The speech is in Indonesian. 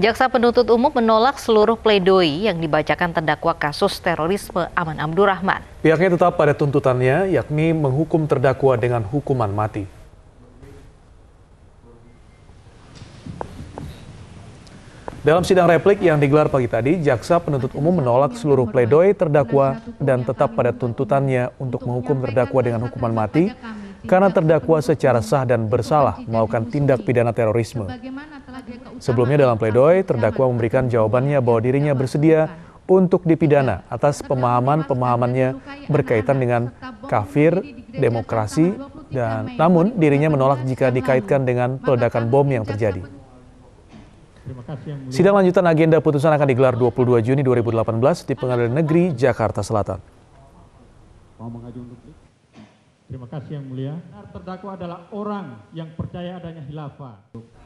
Jaksa penuntut umum menolak seluruh pledoi yang dibacakan terdakwa kasus terorisme Aman Abdurrahman. Pihaknya tetap pada tuntutannya, yakni menghukum terdakwa dengan hukuman mati. Dalam sidang replik yang digelar pagi tadi, jaksa penuntut umum menolak seluruh pledoi terdakwa dan tetap pada tuntutannya untuk menghukum terdakwa dengan hukuman mati karena terdakwa secara sah dan bersalah melakukan tindak pidana terorisme. Sebelumnya dalam pledoi, terdakwa memberikan jawabannya bahwa dirinya bersedia untuk dipidana atas pemahaman-pemahamannya berkaitan dengan kafir, demokrasi, dan namun dirinya menolak jika dikaitkan dengan peledakan bom yang terjadi. Sidang lanjutan agenda putusan akan digelar 22 Juni 2018 di Pengadilan Negeri Jakarta Selatan. Terima kasih yang mulia. Terdakwa adalah orang yang percaya adanya hilafah.